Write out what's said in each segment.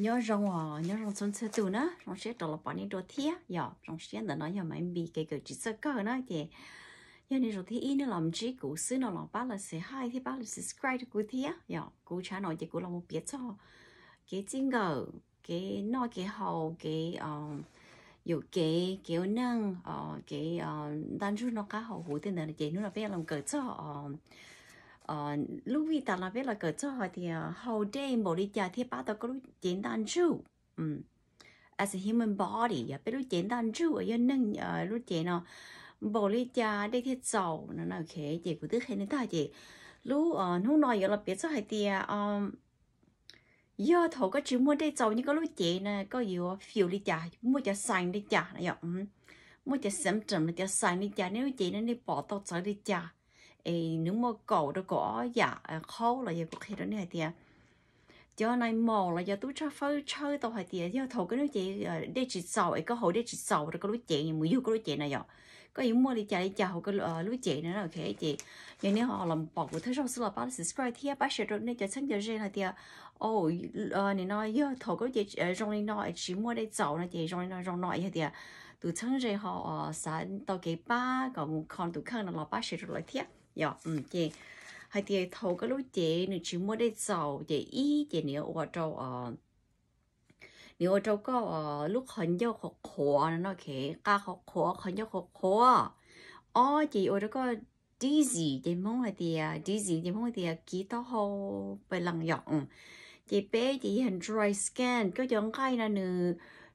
nhớ rong à nhớ rong xuân xưa tù nữa rong xếp đó là bọn đi đồ thía giờ rong xếp là nói giờ mà bị cái cái chỉ sơ cơ nữa thì giờ này rồi thì ý nó làm chỉ cũ xứ nó làm ba là sẽ hai thì ba là sẽ subscribe cũ thía giờ cũ cha nói thì cũ là một biết cho cái chính ngờ cái nói cái hậu cái dù cái kiểu năng cái đàn chú nó cá hậu hủ tên là chỉ nó là phải làm cỡ cho ờ, ờ, Ờ, lúc vi ta là biết là cỡ cho họ thì whole ờ, day bộ đi chợ thì bắt đầu có lúc chiến đàn chú um, ừ. as a human body ya dạ, biết lúc chiến đàn chú ở yên nâng ờ, lúc chiến nó bộ đi chợ đi thì giàu nó nào khé chị có tức hay nên ta chị lúc lúc nói giờ là biết cho họ thì giờ thầu có chữ mua đây giàu nhưng có lúc chiến nè có nhiều phiêu đi chợ mua chợ sành đi chợ này vậy ừ, mua chợ sắm trầm đi chợ sành đi chợ nếu chị nên đi bỏ tao sợ đi chợ ấy nếu mà cổ đó có dạ à, khâu là giờ có khi đó này tiệt giờ này mò là giờ tôi cho phơi chơi tao hay tiệt giờ thầu cái nó chị ờ, để chị sầu ấy có hồi để chị sầu rồi có lúc chị nhưng mà yêu có lúc chị này rồi có những mua đi chạy chào cái lúc ờ, chị nữa là khẽ chị nhưng nếu họ làm bỏ của thứ rau xưa là bao subscribe thì bác sẽ được nên cho sáng giờ riêng là tiệt ô này nói giờ thầu có chị ờ, rong này nói chỉ mua đây sầu là chị rong này rong nói hay tiệt từ sáng giờ họ sẵn tao cái ba còn còn từ khăn là ba sẽ được lại thiết ยอืมเจให้เจทูก็รู้เจหนึ่งชิ้นไม่ได้จาเจอีเจเนี่ยว่าจบอ่ะเนี่ยว่าจบก็ลูกขนยอดหกขวานันโอเคก้าขวานคนยอกขวานอ๋อเจโอาจบก็ดีสีเจมองให้เจดีสิเจมองให้เยกี่ต่อหูเป็นหลังหยองจีเป๊จีเห็นรอยสแกนก็ยังใกล้นะหนึ่ง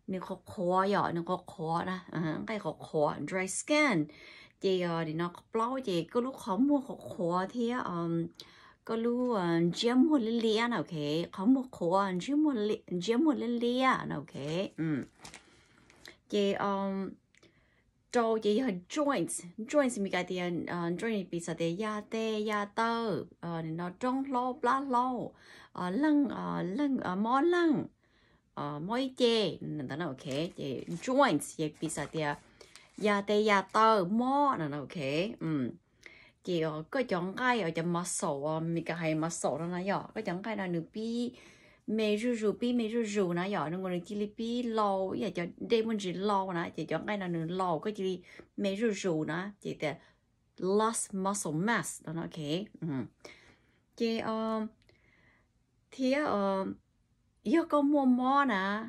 หนึ่งขวานหยอกหนึ่งขวานนะอ่าใกล้ขวาน dry scan chị thì ờ, nó plau chị có lúc khó mua khó khó thì um, có lúc chia ờ, mua lên lia nào kệ khó mua khó chia mua chia mua lên lia nào kệ um ừ. chị um trâu chị hơi joints joints mình cái thì joints bị sao thì ya te ya tơ nó trong lo bla lo lăng lăng mò lăng mỗi chê nó ok chị joints bị sao thì giờ thì giờ tờ mò nè ok ừ chỉ ờ, có cái chẳng cái ở trong muscle ờ, mình cái hay muscle đó nè giờ cái chẳng cái là nửa bi mê rù rù bi mê rù rù nè giờ nó còn là chỉ là pi lâu giờ cho đây mình chỉ lâu nè chỉ chẳng cái là nửa lâu cái chỉ mê rù rù nè chỉ là lost muscle mass đó nè ok ừ chỉ um ờ, thì um yêu con mua mò nè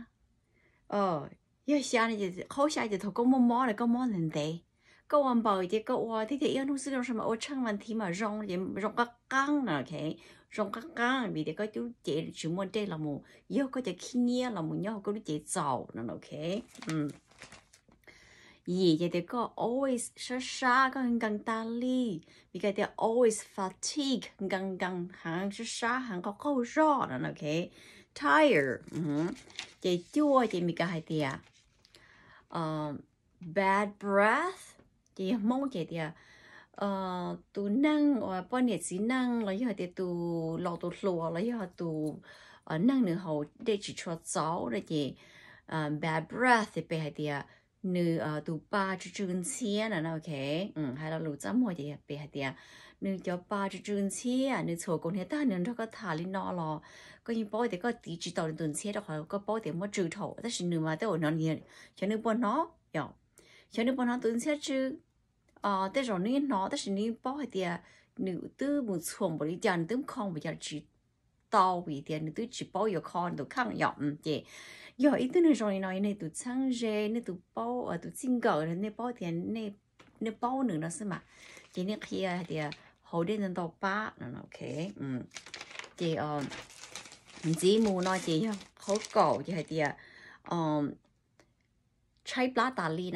ờ 有些呢就是好些就头搞摸摸的搞摸人的，搞完包就搞哇，天天要弄是弄什么？我成问题嘛，让也让个刚了，OK，让个刚，你的个就这全部这了么？以后个就去捏了么？以后个就这走了，OK，嗯。gì vậy thì có always sa sa có gần ta li vì cái thì always fatigue gần gần hàng sa sa hàng có câu rõ là ok tired vậy chua thì mình cái hay thì à Ờ, bad breath thì mong chỉ thì ờ, tu năng ở ờ, bên nhiệt sĩ năng là do thì tu lo tu lùa là do tu ở nửa hậu để chỉ cho cháu là gì bad breath thì bây thì nửa tu ba chú chân xiên là ok ừ hay là lũ chấm hồi thì bây thì nếu cho ba chú chun xe à nếu chỗ con hết ta nếu cho cái thả linh nó lo, có như bói thì có tí chỉ tàu lên tuần xe đó khỏi có bói thì mất trừ thổ tất nhiên nếu mà tôi nó nhiều cho nên bọn nó hiểu cho nên bọn nó tuần xe chứ à thế rồi nếu nó đó là nếu bói thì nếu tư một xuồng bởi dàn tư không bởi dàn chỉ tàu vì thì nếu tư chỉ bói ở con tôi khăng hiểu chứ giờ ít nữa rồi nói này tụi sang rê này tụi bao ở tụi xin gỡ này bao thì này 你包能了是嘛？今天黑啊的。 홀리는 더 빠는 오케이 음 chị ờ chỉ mua nói chị khẩu cổ chị hay chị ờ trái lá tà li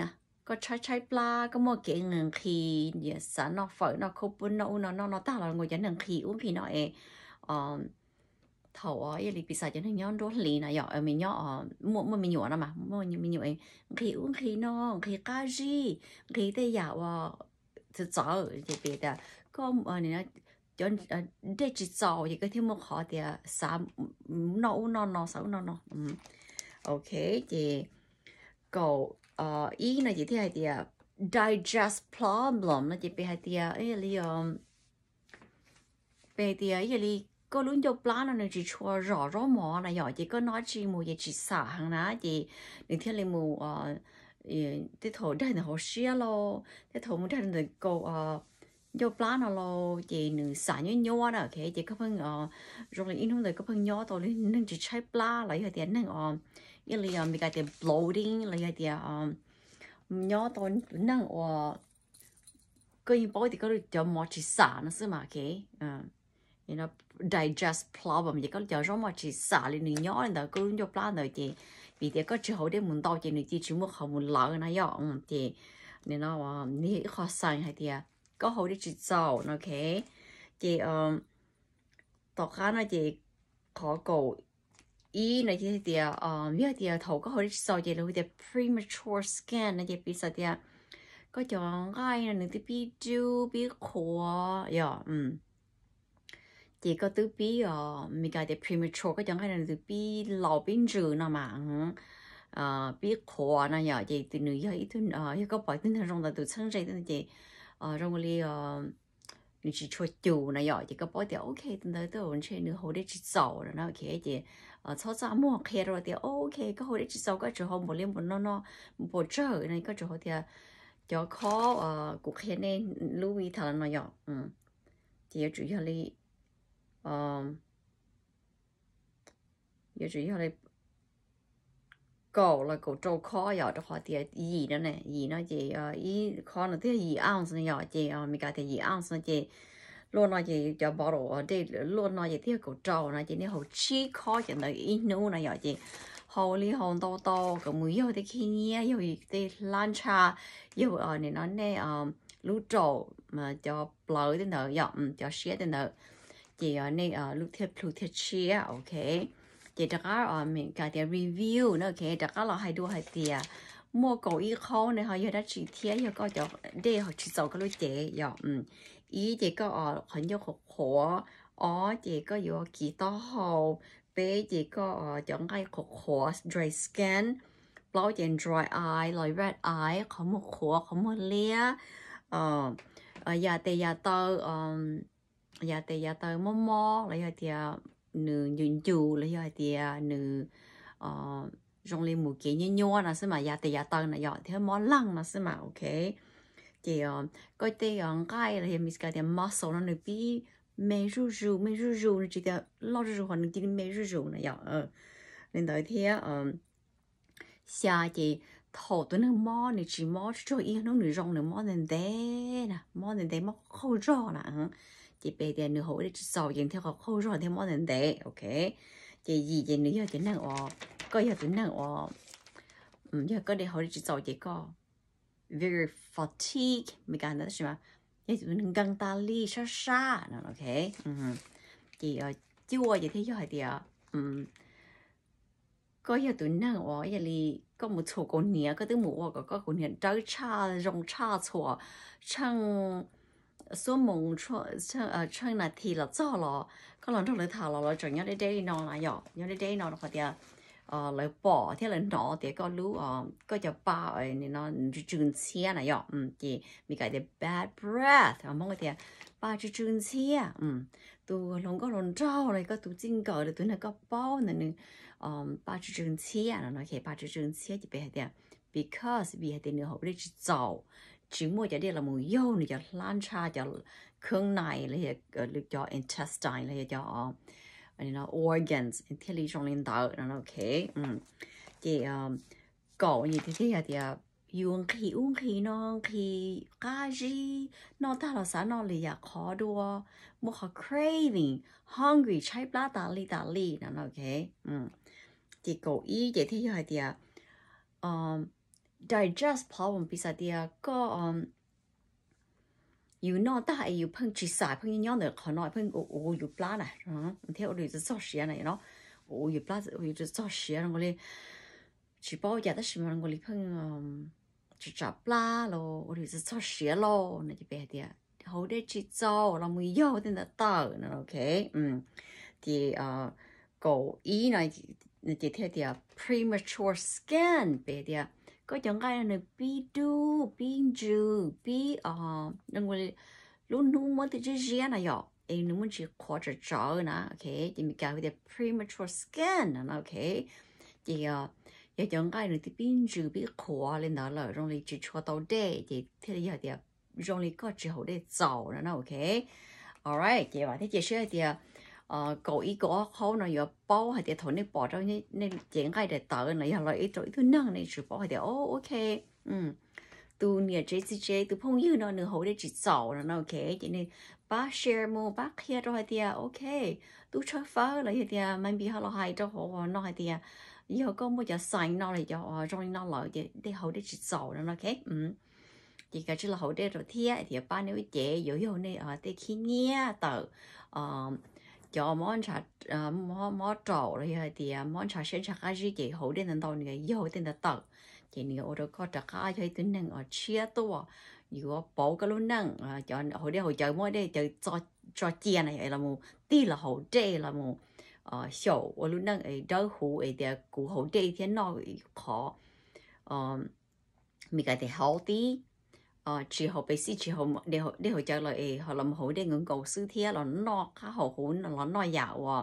có trái trái lá có một cái ngừng khi giờ xã nó phở nó khô bún nó nó nó nó ta là ngồi dẫn ngừng khi uống thì nó ờ thầu ở cái bị sao cho nó nhon đốt lì này giờ mình nhon mua mua mình nhọ nó mua mình nhọ khi uống khi nó khi cá gì khi tây dạo ờ thực sự thì biết có ở ờ, này nó cho để ờ, chỉ giàu thì cái thêm một họ thì xã nó nó nó sáu nó nó ok thì cậu ờ ý này chỉ thế hay thì ờ, digest problem nó chỉ bị hay thì ấy là về thì ấy là có luôn cho plan nó chỉ cho rõ rõ mỏ này giỏi chỉ có nói chỉ mù gì chỉ xả hàng ná chỉ nên thiết là mù ờ cái thổ đây là hồ xia lo cái thổ muốn đây là câu ờ yo plan lo chị nữ xã nhớ nhớ đó kể chị có phân ờ rồi là in hôm đấy có phân nhớ tôi lên nâng chị chạy plan lấy cái tiền nâng ờ in là ờ, mình cái tiền bloating lấy cái tiền ờ nhớ tôi nâng ờ cái gì bôi thì có được cho mọi chị xã nó xí mà kể ờ you know digest problem chị có cho rồi mọi chị xã lên nữ nhớ lên đó cứ yo plan rồi chị vì thế có chị hậu để muốn đau chị nữ chị chỉ muốn không muốn lỡ này yo ừ, thì nên nó ờ ni khó sang hay tiền cơ hội để chị giàu nó khẽ chị um tỏ khá nó chị khó cầu ý này thì thì ờ, um ờ, biết thì ờ, thầu cơ hội để chị giàu chị là cái premature scan này chị biết sao thì có chọn gai là những cái bi du bi khổ yeah um chỉ có từ bi ờ mình gọi là premature có chọn gai là từ bi lão bi rử nào mà à, bi khổ nào nhở chị từ nữ giới thôi, ờ có phải từ thằng rong là từ chân rể từ chị ờ rong li ờ mình chỉ cho chủ này giỏi thì có bỏ tiền ok từ tới tôi vẫn chơi nữa hồi đấy chỉ giàu rồi nó ok chị ờ sau sau mua kia rồi thì ok có hồi đấy chỉ giàu có chỗ không một liên một nó nó một chợ này có chỗ thì cho khó ờ cuộc kia nên lưu ý thằng nó giỏi ừ thì chủ yếu là ờ chủ yếu là 狗了，狗周考要这话的一的呢，一呢这呃一考了这一盎司要这啊，没搞这一盎司这，落那这叫包罗这落那这这狗招呢，这那后期考见的一努呢要这，后里后多多个没有的去呢，有的烂茶，有啊你那那啊卤粥嘛叫包的呢要嗯叫些的呢，这啊那啊卤铁卤铁吃啊，OK。เกตก้าอ๋อเมนกาเดียรีวิวเเดีเยวก็าเราให้ดูให้เตียมัวกูอีเขาเนี่ยเขาอยากได้ชีเทียยากก็จะได้เขาชิสก็รู้เจอยางอืมอีเจก็อ๋อขานยกหัวอ๋อเจก็อยู่กี่ต่อหอวเปะเจก็อ๋อจังไ่หัว dry skin เปล่าเจน dry eye รอย red eye เขามัวหัวเขามัวเลี้ยเอ่อเอ่อยาเตยยาเตออ่อยาเตยาเตอมอมอแล้วยาเตีย nữ nhún chủ là do thì à, nữ ờ trong lên một cái nhớ nhớ là xem mà ya thì ya tăng là ya thì mỏ lăng là xem mà ok thì ờ, có thể ông ờ, cái là hiện mình cái muscle nó bị mê rú rú mê rú rú nó chỉ là lo rú rú hoặc là chỉ mê rú rú này ya nên tới thì ờ xa thì thổ tôi nó mò này chỉ mò cho yên nó nửa rong nửa mò nên thế nè mò nên thế mò khâu rõ nè chị để 집에 대한 허리 소 인테가 호로 대 먹는데 오케이 제 이제 nữa chỉ năng ở có giờ chỉ năng o 음 ừ, giờ có để chị 소 chị có very fatigue mình cảm thấy gì mà giờ chỉ năng căng ta li sa sa nó ok chị chưa giờ thấy giờ thì 음 có giờ tụi năng o giờ li có một số con nhia có tới mùa có có con nhia trái cha rong cha chùa chăng số mùng cho ờ chân là thì là cho lọ có lần trong lưỡi thảo lọ lọ chẳng nhớ đây đây nó là nhỏ nhớ đây đây nó là phải ờ lời bỏ thế là nó thì có lú ờ có cho ba ở nên nó chừng xe này nhỏ um, thì mình cái là bad breath à, mà cái người ba chữ chừng xe um, tôi lòng có lòng trao này có tôi chinh cờ được tôi này có bao này nên ờ ba chữ chừng xe là nó khi ba chữ chừng xe thì bây giờ because vì hay tiền nữa họ đi chữ chỉ mua cho đi là mùi yêu này cho lan cha cho khương này là ờ, cho intestine là cho ờ, you know organs intelligent lên đó nó ok um chị ờ, cậu như thế thì à, thì dùng à, khi uống khi nó khi cá gì nó ta là sao nó là khó đua một khó craving hungry chạy bla ta li ta li nó ok um chị cậu ý vậy thì à, thì um digest problem bisa dia có um you know ta hay you phân chỉ sai phân nhau nữa họ nói phân ô ô you plan này hả theo được rất rõ xía này nó ô you plan ô rất rõ xía nó gọi chỉ bảo giờ đó xem rồi gọi phân um chỉ trả plan lo rồi được rất rõ xía lo này thì bé thì hầu đây chỉ cho là mười giờ đến là tờ nữa ok um thì à, uh cổ ý này thì theo thì premature scan bé thì có chẳng cái này bi du bi ju bi à đừng quên luôn luôn mới thì chỉ riêng này rồi em nếu muốn chỉ khó cho chó nè ok thì mình gọi là premature skin, nè ok thì à, giờ chẳng cái này thì bi ju bi khó lên đó rồi rồi chỉ cho tao để thì thế là giờ thì ờ, rồi có chỉ hậu để giàu nè ok alright thì bảo thế chị sẽ thì ờ, ờ cậu có khâu nó giờ bao hay để thôi nên bỏ cho nên nên chuyện cái để tờ này giờ lại chỗ thứ năng này chụp bỏ hay để oh ok um tu nhà chế chế chế tu yêu nó nửa hậu để chỉ sầu nó ok cho nên bác share mua bác kia rồi hay thì ok tu chơi phá lại thì mình bị họ lo hay cho họ nó hay thì giờ có mua giờ xài nó là giờ nó lợi để để hậu để chỉ sầu nó ok um chỉ cái chỉ là hậu để rồi thì thì ba nếu chế giờ giờ này ở để khi nghe tờ 叫蒙查呃莫莫找了以后的蒙查生产还是给后天能到那个以后天的到，给那个我都搞着还有都能啊吃多，如果包个路能啊叫后天后叫莫的叫做做煎呢，哎了么，地了后天了么，呃小我路能哎到后哎的古后天天闹一跑，嗯，每个的好的。ờ chỉ họ bị xí chỉ họ để họ để họ chơi lại họ làm họ để ngưỡng cầu sư thiê là nó khá họ hồn là nó giàu à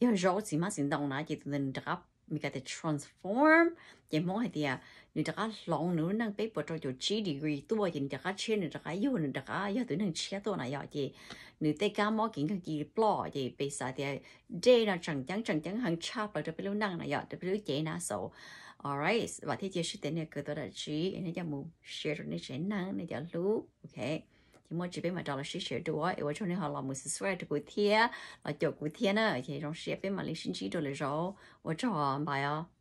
giờ chỉ mà sinh động là chỉ tình trắc mica te transform ye mo hai dia ni da long nu nang paper to jo g degree tu wa yin da che ni da yo ni da ya tu nang che to na ya ji ni te ka mo kin ka ki plo ji pe sa là de na chang chang hàng chang hang cha biết luôn năng này na ya biết luôn je na số, alright, và thế chia sẽ tên này cứ đó là chỉ nên cho mu share này sẽ năng này cho lu okay chỉ mỗi chỉ biết mà đó là sĩ sĩ đùa ấy cho nên họ làm một sự swear được của thiên là chỗ của thiên á thì trong sĩ biết mà lý sinh chỉ đồ là rõ và cho họ bài à